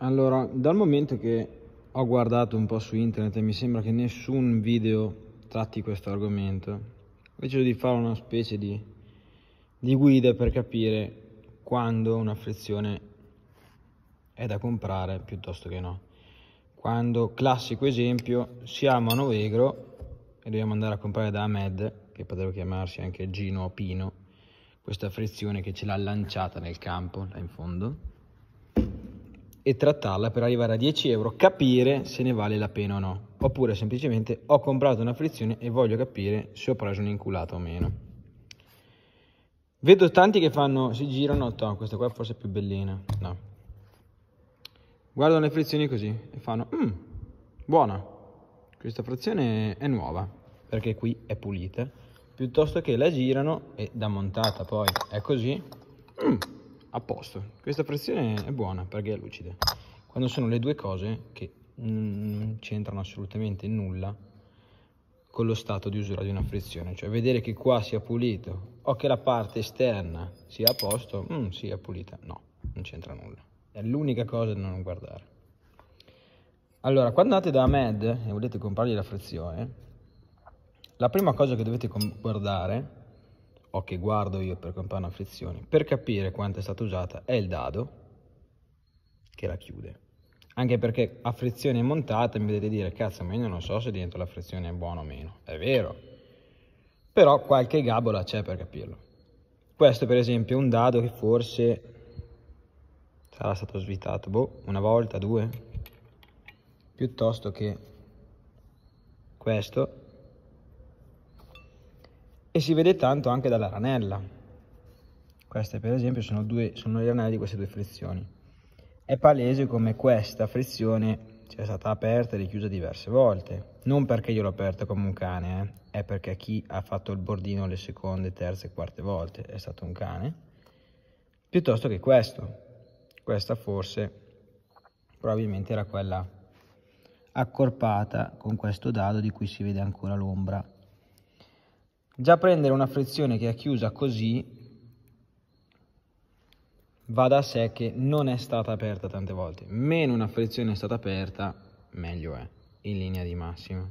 Allora, dal momento che ho guardato un po' su internet e mi sembra che nessun video tratti questo argomento, ho deciso di fare una specie di, di guida per capire quando una frizione è da comprare piuttosto che no. Quando, classico esempio, siamo a Novegro e dobbiamo andare a comprare da Ahmed, che potrebbe chiamarsi anche Gino o Pino, questa frizione che ce l'ha lanciata nel campo, là in fondo e trattarla per arrivare a 10 euro, capire se ne vale la pena o no. Oppure semplicemente ho comprato una frizione e voglio capire se ho preso un'inculata o meno. Vedo tanti che fanno, si girano, no, questa qua è forse più bellina, no. Guardano le frizioni così e fanno, mmm, buona, questa frizione è nuova, perché qui è pulita, piuttosto che la girano e da montata poi è così, mm, a posto. Questa pressione è buona perché è lucida. Quando sono le due cose che non c'entrano assolutamente nulla con lo stato di usura di una frizione, cioè vedere che qua sia pulito o che la parte esterna sia a posto, mm, sia pulita, no, non c'entra nulla. È l'unica cosa da non guardare. Allora, quando andate da Ahmed e volete comprargli la frizione, la prima cosa che dovete guardare è o che guardo io per campana a frizione, per capire quanto è stata usata è il dado che la chiude. Anche perché a frizione montata mi dovete dire cazzo ma io non so se dentro la frizione è buona o meno. È vero. Però qualche gabola c'è per capirlo. Questo per esempio è un dado che forse sarà stato svitato, boh, una volta, due, piuttosto che questo e si vede tanto anche dalla ranella. Queste per esempio sono, due, sono le ranelle di queste due frizioni. È palese come questa frizione sia stata aperta e richiusa diverse volte. Non perché io l'ho aperta come un cane, eh? è perché chi ha fatto il bordino le seconde, terze e quarte volte è stato un cane, piuttosto che questo. Questa forse probabilmente era quella accorpata con questo dado di cui si vede ancora l'ombra Già prendere una frizione che è chiusa così va da sé che non è stata aperta tante volte. Meno una frizione è stata aperta, meglio è, in linea di massima.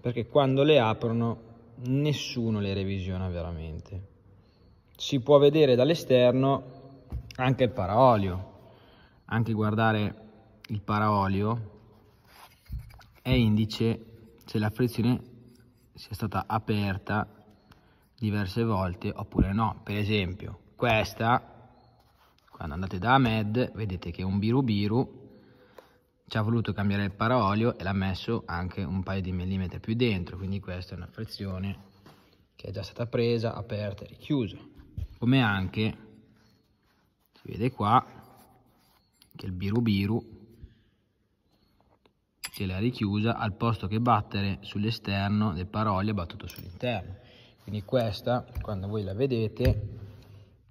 Perché quando le aprono nessuno le revisiona veramente. Si può vedere dall'esterno anche il paraolio, anche guardare il paraolio è indice se la frizione sia stata aperta diverse volte oppure no. Per esempio, questa, quando andate da Ahmed, vedete che un birubiru ci ha voluto cambiare il paraolio e l'ha messo anche un paio di millimetri più dentro, quindi questa è una frizione che è già stata presa, aperta e richiusa. Come anche si vede qua che il birubiru che l'ha richiusa al posto che battere sull'esterno del Paroli ha battuto sull'interno quindi questa quando voi la vedete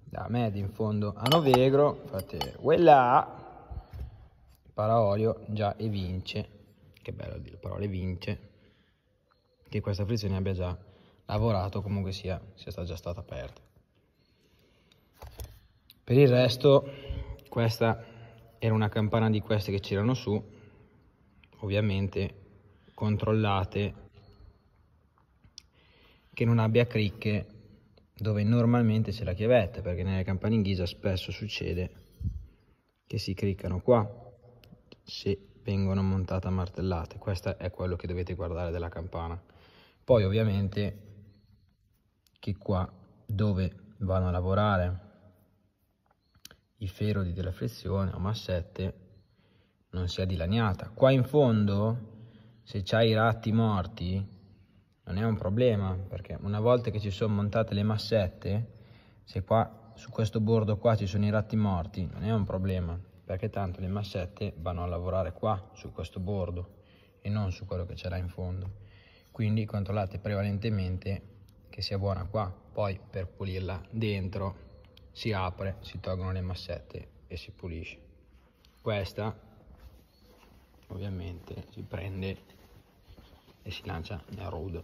da media in fondo a Novegro fate quella Paraolio già evince che bello dire parole vince che questa frizione abbia già lavorato comunque sia, sia stata già stata aperta per il resto questa era una campana di queste che c'erano su ovviamente controllate che non abbia cricche dove normalmente c'è la chiavetta perché nelle campane in ghisa spesso succede che si criccano qua se vengono montate a martellate questo è quello che dovete guardare della campana poi ovviamente che qua dove vanno a lavorare i ferodi della flessione o massette non sia dilaniata. Qua in fondo, se c'hai i ratti morti, non è un problema, perché una volta che ci sono montate le massette, se qua su questo bordo qua ci sono i ratti morti, non è un problema, perché tanto le massette vanno a lavorare qua, su questo bordo, e non su quello che c'era in fondo. Quindi controllate prevalentemente che sia buona qua, poi per pulirla dentro si apre, si tolgono le massette e si pulisce. Questa ovviamente si prende e si lancia nel road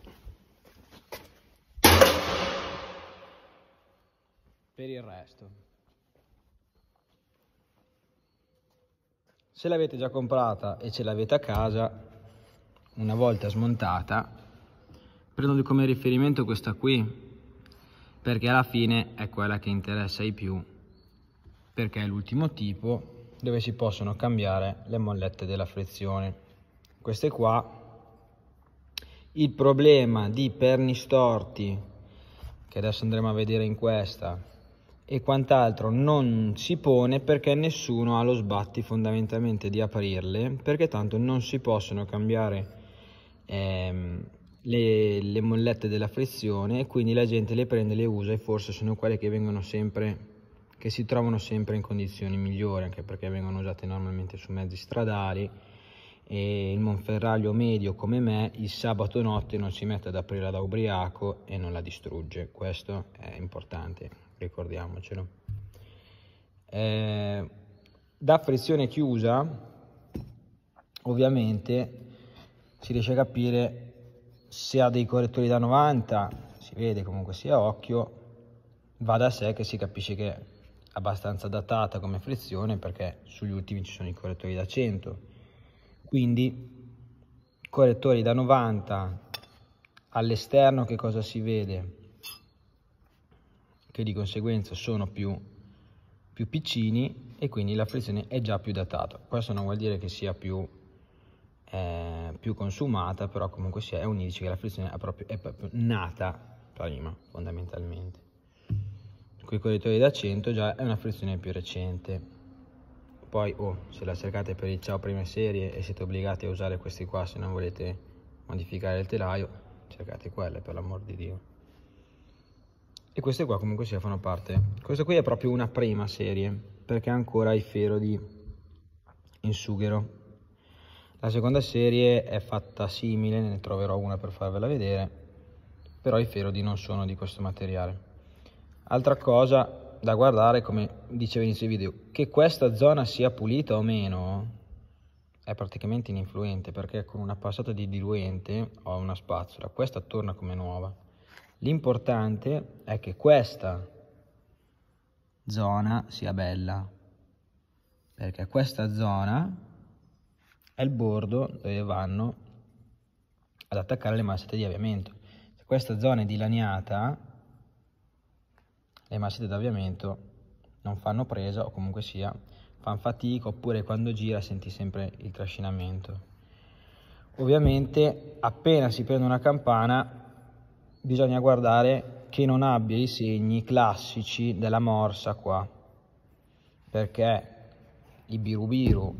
per il resto se l'avete già comprata e ce l'avete a casa una volta smontata prendo come riferimento questa qui perché alla fine è quella che interessa di più perché è l'ultimo tipo dove si possono cambiare le mollette della frizione. Queste qua. Il problema di perni storti, che adesso andremo a vedere in questa, e quant'altro non si pone perché nessuno ha lo sbatti fondamentalmente di aprirle, perché tanto non si possono cambiare ehm, le, le mollette della frizione e quindi la gente le prende, le usa e forse sono quelle che vengono sempre che si trovano sempre in condizioni migliori, anche perché vengono usate normalmente su mezzi stradali e il monferraglio medio come me il sabato notte non si mette ad aprirla da ubriaco e non la distrugge, questo è importante, ricordiamocelo. Eh, da frizione chiusa ovviamente si riesce a capire se ha dei correttori da 90, si vede comunque sia occhio, va da sé che si capisce che abbastanza datata come frizione perché sugli ultimi ci sono i correttori da 100 quindi correttori da 90 all'esterno che cosa si vede che di conseguenza sono più, più piccini e quindi la frizione è già più datata questo non vuol dire che sia più, eh, più consumata però comunque sia è un indice che la frizione è proprio, è proprio nata prima fondamentalmente con i correttori da 100 già è una frizione più recente poi oh, se la cercate per il ciao prime serie e siete obbligati a usare questi qua se non volete modificare il telaio cercate quelle per l'amor di dio e queste qua comunque si fanno parte questa qui è proprio una prima serie perché ha ancora il ferro di sughero. la seconda serie è fatta simile ne troverò una per farvela vedere però i ferodi non sono di questo materiale Altra cosa da guardare, come dicevo inizio video, che questa zona sia pulita o meno è praticamente ininfluente perché con una passata di diluente ho una spazzola questa torna come nuova. L'importante è che questa zona sia bella perché questa zona è il bordo dove vanno ad attaccare le massette di avviamento. Se questa zona è dilaniata le eh, masse di avviamento non fanno presa o comunque sia fanno fatica oppure quando gira senti sempre il trascinamento. Ovviamente appena si prende una campana bisogna guardare che non abbia i segni classici della morsa qua perché i birubiru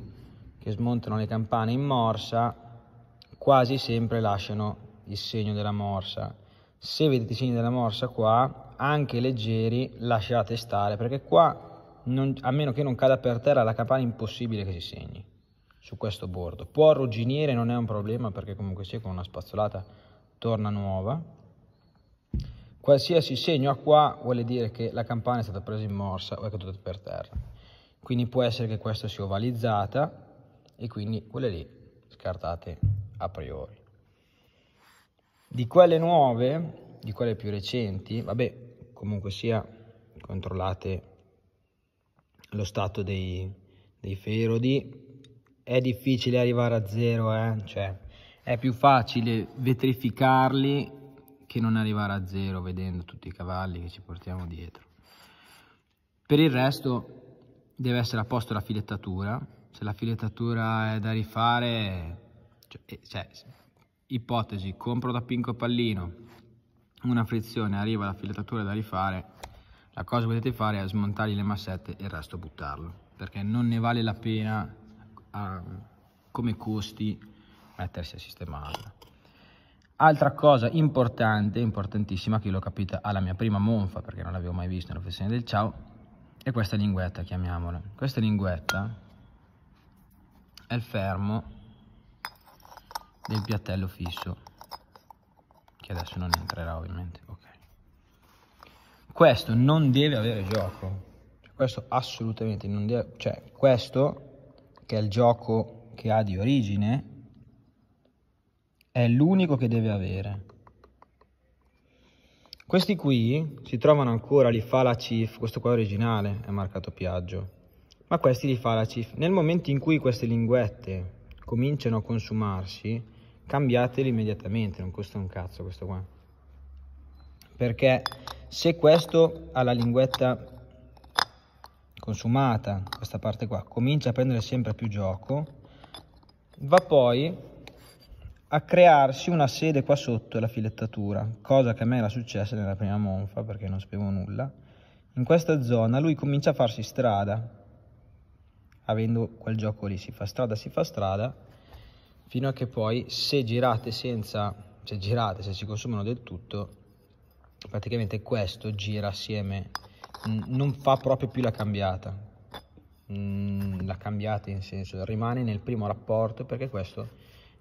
che smontano le campane in morsa quasi sempre lasciano il segno della morsa. Se vedete i segni della morsa qua anche leggeri, lasciate stare, perché qua, non, a meno che non cada per terra la campana, è impossibile che si segni su questo bordo. Può arrugginire, non è un problema, perché comunque sia con una spazzolata torna nuova. Qualsiasi segno a qua vuole dire che la campana è stata presa in morsa o è caduta per terra. Quindi può essere che questa sia ovalizzata e quindi quelle lì scartate a priori. Di quelle nuove, di quelle più recenti, vabbè, comunque sia controllate lo stato dei, dei ferodi è difficile arrivare a zero eh? cioè, è più facile vetrificarli che non arrivare a zero vedendo tutti i cavalli che ci portiamo dietro per il resto deve essere a posto la filettatura se la filettatura è da rifare cioè, eh, cioè ipotesi compro da Pinco Pallino una frizione, arriva alla filettatura da rifare, la cosa che potete fare è smontargli le massette e il resto buttarlo, perché non ne vale la pena a, come costi mettersi a sistemarla. Altra cosa importante, importantissima, che io l'ho capita alla mia prima monfa, perché non l'avevo mai vista nella professione del ciao, è questa linguetta, chiamiamola. Questa linguetta è il fermo del piattello fisso che adesso non entrerà ovviamente. Okay. Questo non deve avere gioco. Cioè, questo assolutamente non deve... Cioè, questo, che è il gioco che ha di origine, è l'unico che deve avere. Questi qui si trovano ancora, li fa la chief questo qua è originale è marcato Piaggio, ma questi li fa la chief Nel momento in cui queste linguette cominciano a consumarsi, cambiateli immediatamente, non costa un cazzo questo qua. Perché se questo ha la linguetta consumata, questa parte qua, comincia a prendere sempre più gioco, va poi a crearsi una sede qua sotto la filettatura, cosa che a me era successa nella prima monfa perché non sapevo nulla. In questa zona lui comincia a farsi strada, avendo quel gioco lì, si fa strada, si fa strada, fino a che poi se girate senza, cioè girate, se si consumano del tutto, praticamente questo gira assieme, non fa proprio più la cambiata, mm, la cambiate in senso rimane nel primo rapporto perché questo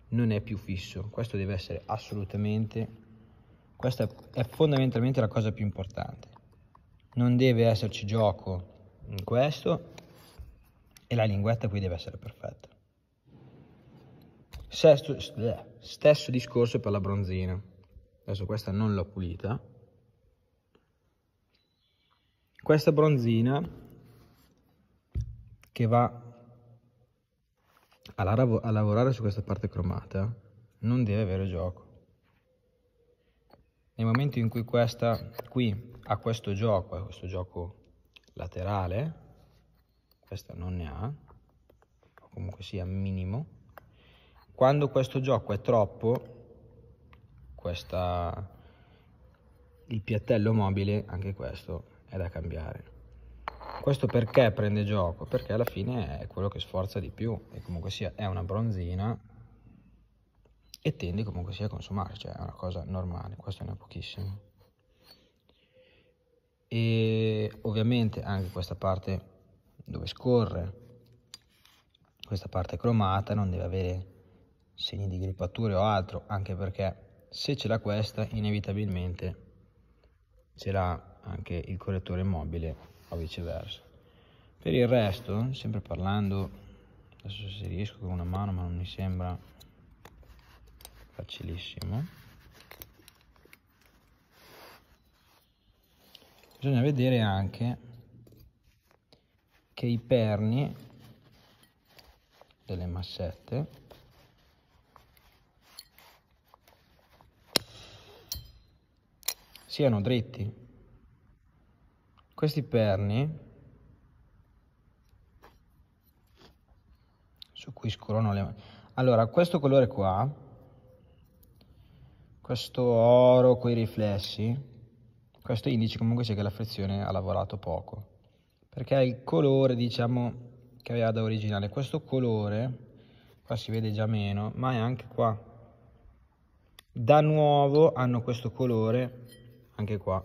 non è più fisso, questo deve essere assolutamente, questa è fondamentalmente la cosa più importante, non deve esserci gioco in questo e la linguetta qui deve essere perfetta. Sesto, eh, stesso discorso per la bronzina. Adesso questa non l'ho pulita. Questa bronzina che va a, lav a lavorare su questa parte cromata non deve avere gioco. Nel momento in cui questa qui ha questo gioco, ha questo gioco laterale, questa non ne ha, o comunque sia minimo, quando questo gioco è troppo, questa, il piattello mobile, anche questo è da cambiare. Questo perché prende gioco? Perché alla fine è quello che sforza di più e comunque sia è una bronzina e tende comunque sia a consumare, cioè è una cosa normale, questo ne ha pochissimo. E ovviamente anche questa parte dove scorre, questa parte cromata non deve avere segni di grippature o altro, anche perché se ce l'ha questa inevitabilmente ce l'ha anche il correttore mobile o viceversa. Per il resto, sempre parlando, adesso se riesco con una mano ma non mi sembra facilissimo, bisogna vedere anche che i perni delle massette siano dritti. Questi perni su cui scolono le mani. Allora, questo colore qua, questo oro con i riflessi, questo indice comunque c'è che la frizione ha lavorato poco, perché è il colore, diciamo, che aveva da originale. Questo colore, qua si vede già meno, ma è anche qua. Da nuovo hanno questo colore anche qua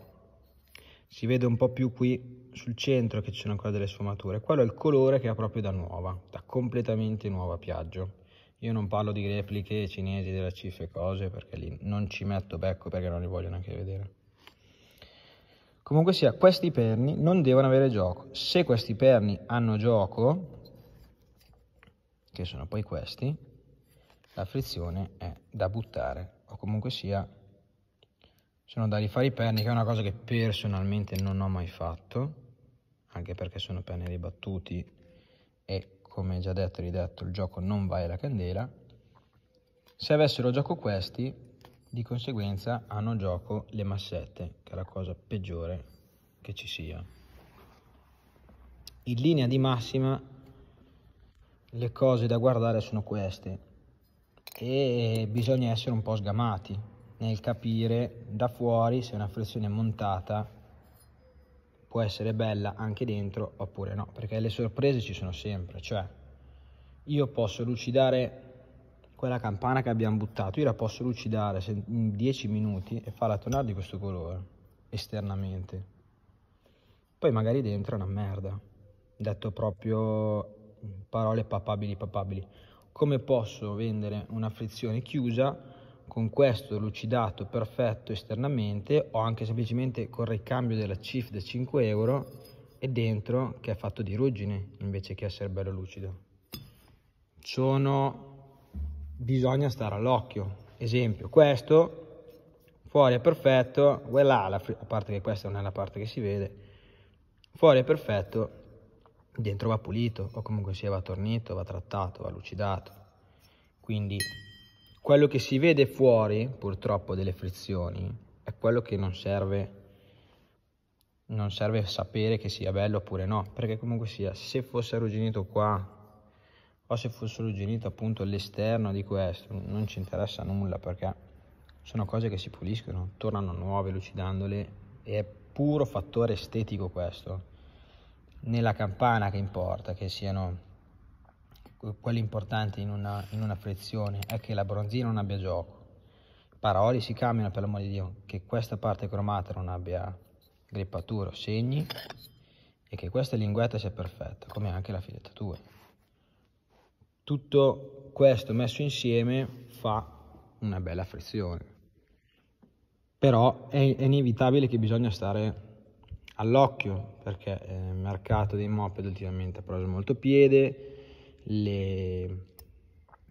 si vede un po' più qui sul centro che ci sono ancora delle sfumature quello è il colore che ha proprio da nuova da completamente nuova Piaggio io non parlo di repliche cinesi della CIF e cose perché lì non ci metto becco perché non li voglio neanche vedere comunque sia questi perni non devono avere gioco se questi perni hanno gioco che sono poi questi la frizione è da buttare o comunque sia sono da rifare i perni che è una cosa che personalmente non ho mai fatto anche perché sono perni ribattuti e come già detto e ridetto il gioco non va alla candela se avessero gioco questi di conseguenza hanno gioco le massette che è la cosa peggiore che ci sia in linea di massima le cose da guardare sono queste e bisogna essere un po' sgamati nel capire da fuori se una flessione montata può essere bella anche dentro oppure no, perché le sorprese ci sono sempre, cioè io posso lucidare quella campana che abbiamo buttato, io la posso lucidare in 10 minuti e farla tornare di questo colore esternamente. Poi magari dentro è una merda, detto proprio parole papabili papabili. Come posso vendere una frizione chiusa con questo lucidato perfetto esternamente o anche semplicemente con il ricambio della CIF da 5 euro e dentro che è fatto di ruggine invece che essere bello lucido. Sono... bisogna stare all'occhio. Esempio, questo fuori è perfetto, voilà, a parte che questa non è la parte che si vede, fuori è perfetto, dentro va pulito o comunque sia va tornito, va trattato, va lucidato. Quindi quello che si vede fuori, purtroppo, delle frizioni è quello che non serve, non serve sapere che sia bello oppure no, perché comunque sia, se fosse arrugginito qua o se fosse arrugginito appunto all'esterno di questo, non ci interessa nulla perché sono cose che si puliscono, tornano nuove lucidandole e è puro fattore estetico questo. Nella campana che importa, che siano quello importante in una, in una frizione è che la bronzina non abbia gioco. I paroli si cambiano per l'amore di Dio, che questa parte cromata non abbia grippatura o segni e che questa linguetta sia perfetta, come anche la filettatura. Tutto questo messo insieme fa una bella frizione. Però è, è inevitabile che bisogna stare all'occhio perché eh, il mercato dei moped ultimamente ha preso molto piede, le,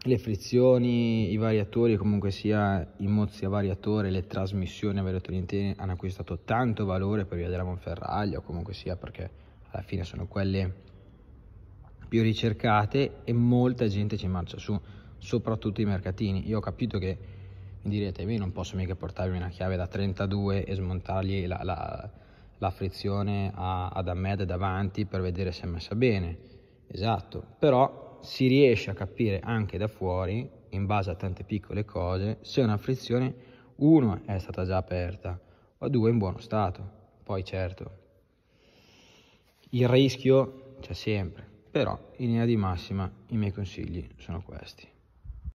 le frizioni, i variatori, comunque sia i mozzi a variatore, le trasmissioni a variatori interni hanno acquistato tanto valore per via della Monferraglia o comunque sia perché alla fine sono quelle più ricercate e molta gente ci marcia su, soprattutto i mercatini. Io ho capito che mi direte, io non posso mica portarmi una chiave da 32 e smontargli la, la, la frizione a, ad Ahmed davanti per vedere se è messa bene Esatto, però si riesce a capire anche da fuori, in base a tante piccole cose, se una frizione, 1 è stata già aperta o 2 in buono stato. Poi certo, il rischio c'è sempre, però in linea di massima i miei consigli sono questi.